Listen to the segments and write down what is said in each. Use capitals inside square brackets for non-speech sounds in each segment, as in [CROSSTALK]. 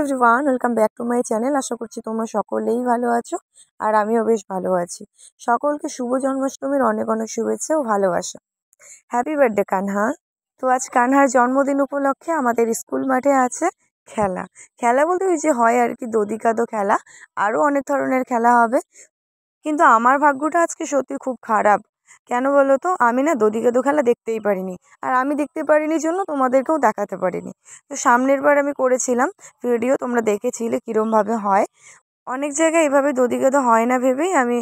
Everyone welcome back to my channel আশা করছি তোমরা সকলেই ভালো আছো আর আমিও বেশ ভালো আছি সকলকে শুভ জন্মাষ্টমীর অনেক অনেক শুভেচ্ছা ও ভালোবাসা হ্যাপি বার্থডে কানহা তো আজ কানহার জন্মদিন উপলক্ষে আমাদের স্কুল মাঠে আছে খেলা খেলা বলতে ওই যে হয় আর কি দদিকাদো খেলা আরও অনেক ধরনের খেলা হবে কিন্তু আমার ভাগ্যটা আজকে সত্যি খুব খারাপ কেন বলো তো আমি না দধিকেদু খেলা দেখতেই পারিনি আর আমি দেখতে পারিনি জন্য তোমাদেরকেও দেখাতে পারিনি তো সামনের বার আমি করেছিলাম ভিডিও তোমরা দেখেছিলে কীরমভাবে হয় অনেক জায়গায় এভাবে দধিকাদো হয় না ভেবেই আমি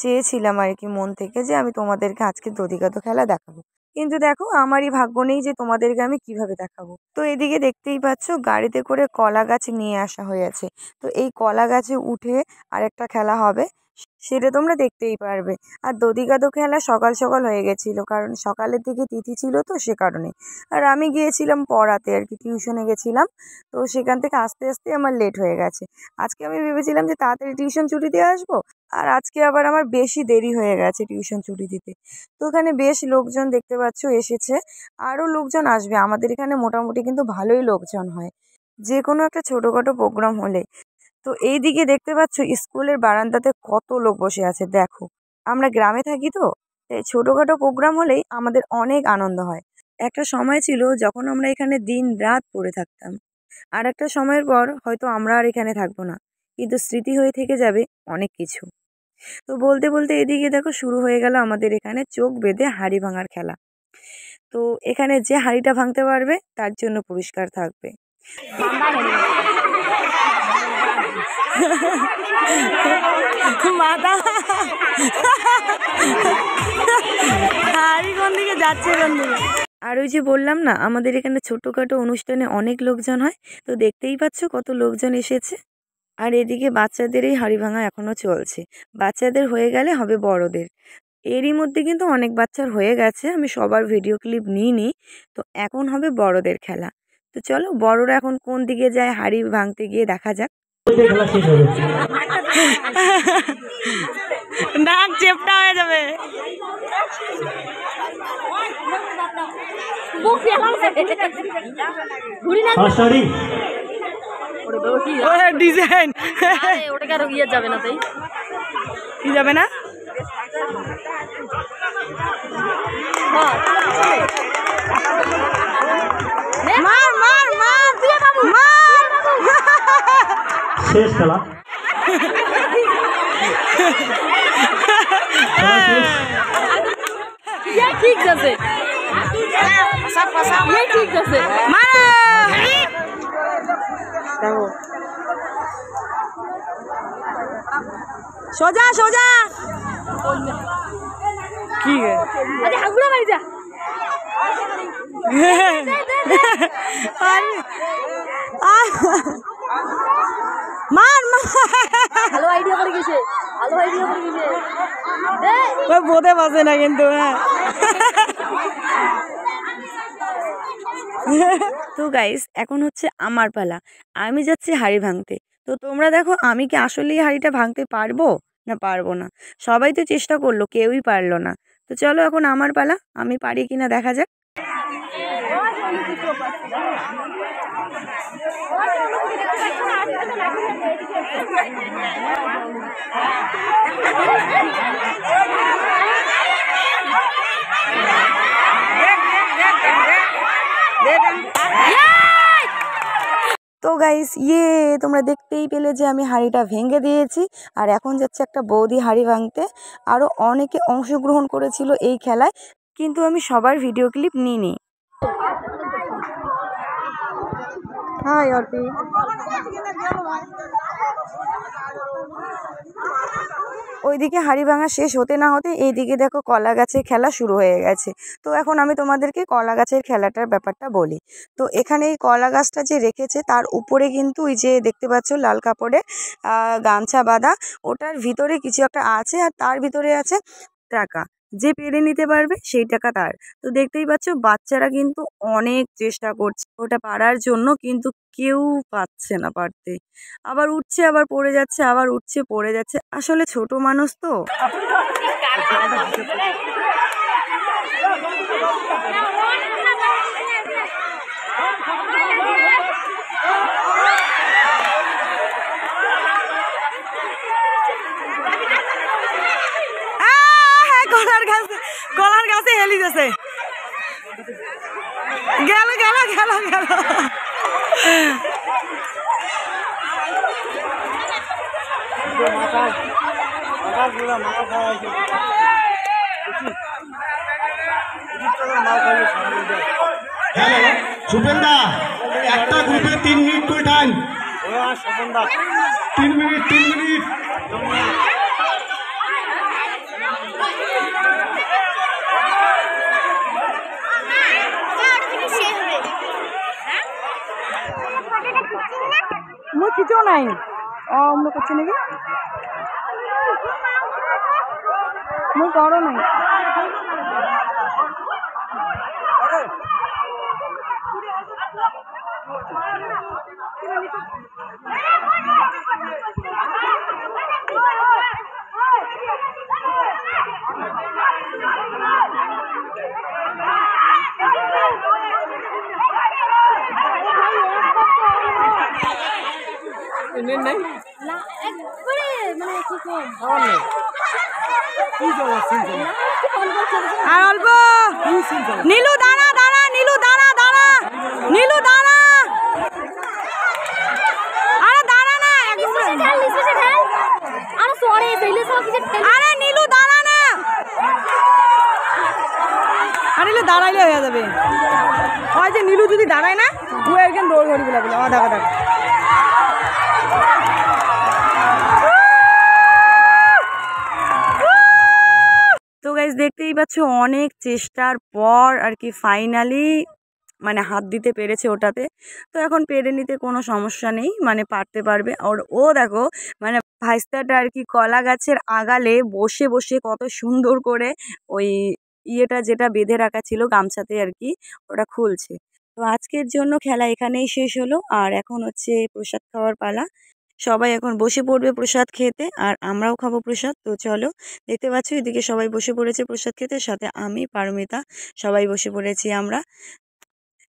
চেয়েছিলাম আর কি মন থেকে যে আমি তোমাদেরকে আজকে দধিকাদো খেলা দেখাবো কিন্তু দেখো আমারই ভাগ্য নেই যে তোমাদেরকে আমি কিভাবে দেখাবো তো এদিকে দেখতেই পাচ্ছ গাড়িতে করে কলা গাছ নিয়ে আসা হয়েছে তো এই কলা গাছে উঠে আরেকটা খেলা হবে সেটা তোমরা দেখতেই পারবে আর দধিকাদো খেলা সকাল সকাল হয়ে গেছিলো কারণ সকালের দিকে তিথি ছিল তো সে কারণে আর আমি গিয়েছিলাম পড়াতে আর কি টিউশনে গেছিলাম তো সেখান থেকে আস্তে আস্তে আমার লেট হয়ে গেছে আজকে আমি ভেবেছিলাম যে তাড়াতাড়ি টিউশন ছুটি দিয়ে আসবো আর আজকে আবার আমার বেশি দেরি হয়ে গেছে টিউশন ছুটি দিতে তো ওখানে বেশ লোকজন দেখতে পাচ্ছ এসেছে আরও লোকজন আসবে আমাদের এখানে মোটামুটি কিন্তু ভালোই লোকজন হয় যে কোনো একটা ছোটোখাটো প্রোগ্রাম হলে তো এই দিকে দেখতে পাচ্ছ স্কুলের বারান্দাতে কত লোক বসে আছে দেখো আমরা গ্রামে থাকি তো এই ছোটোখাটো প্রোগ্রাম হলেই আমাদের অনেক আনন্দ হয় একটা সময় ছিল যখন আমরা এখানে দিন রাত পড়ে থাকতাম আর একটা সময়ের পর হয়তো আমরা আর এখানে থাকবো না কিন্তু স্মৃতি হয়ে থেকে যাবে অনেক কিছু তো বলতে বলতে এদিকে দেখো শুরু হয়ে গেল আমাদের এখানে চোখ বেঁধে হাড়ি ভাঙার খেলা তো এখানে যে হাড়িটা ভাঙতে পারবে তার জন্য পুরস্কার থাকবে হাড়ি কোন দিকে যাচ্ছে কোন দিকে আর ওই যে বললাম না আমাদের এখানে ছোটোখাটো অনুষ্ঠানে অনেক লোকজন হয় তো দেখতেই পাচ্ছ কত লোকজন এসেছে আর এদিকে বাচ্চাদের এই হাড়ি ভাঙা এখনও চলছে বাচ্চাদের হয়ে গেলে হবে বড়দের এরই মধ্যে কিন্তু অনেক বাচ্চার হয়ে গেছে আমি সবার ভিডিও ক্লিপ নিইনি তো এখন হবে বড়দের খেলা তো চলো বড়রা এখন কোন দিকে যায় হাড়ি ভাঙতে গিয়ে দেখা যাক নাক চেপটা হয়ে যাবে ডিজাইন ওটাকে আর ইয়ে যাবে না তাই কি যাবে না হ্যাঁ শেষ খেলা ইয়ে ঠিক আছে ইয়ে সোজা সোজা কি আরে মারি যা [LAUGHS] হয়েছে ভালো বোধে বাজে না কিন্তু হ্যাঁ তো গাইস এখন হচ্ছে আমার পালা আমি যাচ্ছি হাড়ি ভাঙতে তো তোমরা দেখো আমি কি আসলেই হাড়িটা ভাঙতে পারবো না পারবো না সবাই তো চেষ্টা করলো কেউই পারলো না তো চলো এখন আমার পালা আমি পারি কিনা দেখা যাক তো গাইস ইয়ে তোমরা দেখতেই পেলে যে আমি হাড়িটা ভেঙে দিয়েছি আর এখন যাচ্ছে একটা বৌদি হাড়ি ভাঙতে আরও অনেকে অংশগ্রহণ করেছিল এই খেলায় কিন্তু আমি সবার ভিডিও ক্লিপ নিইনি হাই হ্যাঁ, অর্পি ওইদিকে হাড়ি ভাঙা শেষ হতে না হতে এইদিকে দেখো কলা গাছের খেলা শুরু হয়ে গেছে তো এখন আমি তোমাদেরকে কলা গাছের খেলাটার ব্যাপারটা বলি তো এখানে এই কলা গাছটা যে রেখেছে তার উপরে কিন্তু ওই যে দেখতে পাচ্ছ লাল কাপড়ে গামছা বাঁধা ওটার ভিতরে কিছু একটা আছে আর তার ভিতরে আছে টাকা যে পেরে নিতে পারবে সেই টাকা তার তো দেখতেই পাচ্ছ বাচ্চারা কিন্তু অনেক চেষ্টা করছে ওটা পারার জন্য কিন্তু কেউ পাচ্ছে না পারতে আবার উঠছে আবার পড়ে যাচ্ছে আবার উঠছে পড়ে যাচ্ছে আসলে ছোট মানুষ তো গলার গাছে গলার গাছে হেলি গেছে গেল গেল গেল গেল একটা গ্রুপে তিন মিনিট করে টাইম তিন মিনিট তিন মিনিট में खींचो नहीं और हम लोग कुछ नहीं मुँह करो नहीं Thank you. কারেন্টের নাই না একবারে মানে কি কম নীলু দাঁড়া দাঁড়া নীলু দাঁড়া দাঁড়া নীলু দাঁড়া আরে দাঁড়া না আরে নীলু দাঁড়া না আরে দাঁড়াইলে হয়ে যাবে ওই যে নীলু যদি দাঁড়ায় না ও একজন দৌড় ধরবে বলে দেখা দেখা তো গাইজ দেখতেই পাচ্ছ অনেক চেষ্টার পর আর কি ফাইনালি মানে হাত দিতে পেরেছে ওটাতে তো এখন পেরে নিতে কোনো সমস্যা নেই মানে পারতে পারবে আর ও দেখো মানে ভাইস্তাটা আর কি কলা গাছের আগালে বসে বসে কত সুন্দর করে ওই ইয়েটা যেটা বেঁধে রাখা ছিল গামছাতে আর কি ওটা খুলছে তো আজকের জন্য খেলা এখানেই শেষ হলো আর এখন হচ্ছে প্রসাদ খাওয়ার পালা সবাই এখন বসে পড়বে প্রসাদ খেতে আর আমরাও খাবো প্রসাদ তো চলো দেখতে পাচ্ছ এদিকে সবাই বসে পড়েছে প্রসাদ খেতে সাথে আমি পারমিতা সবাই বসে পড়েছি আমরা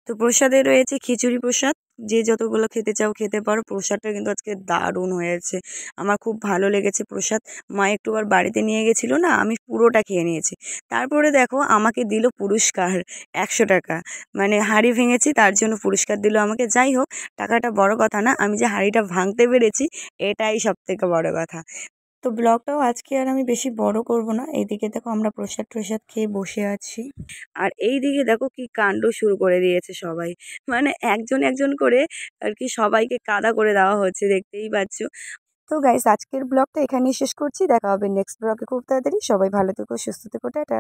তো প্রসাদে রয়েছে খিচুড়ি প্রসাদ যে যতগুলো খেতে চাও খেতে পারো প্রসাদটা কিন্তু আজকে দারুণ হয়েছে আমার খুব ভালো লেগেছে প্রসাদ মা একটু আর বাড়িতে নিয়ে গেছিলো না আমি পুরোটা খেয়ে নিয়েছি তারপরে দেখো আমাকে দিল পুরস্কার একশো টাকা মানে হাঁড়ি ভেঙেছি তার জন্য পুরস্কার দিল আমাকে যাই হোক টাকাটা বড় কথা না আমি যে হাঁড়িটা ভাঙতে পেরেছি এটাই সব থেকে বড় কথা তো ব্লগটাও আজকে আর আমি বেশি বড় করব না এইদিকে দেখো আমরা প্রসাদ ট্রসাদ খেয়ে বসে আছি আর এই দিকে দেখো কি কাণ্ড শুরু করে দিয়েছে সবাই মানে একজন একজন করে আর কি সবাইকে কাদা করে দেওয়া হচ্ছে দেখতেই পাচ্ছ তো গাইস আজকের ব্লগটা এখানেই শেষ করছি দেখা হবে নেক্সট ব্লগে খুব তাড়াতাড়ি সবাই ভালো থেকো সুস্থ থেকো টাটা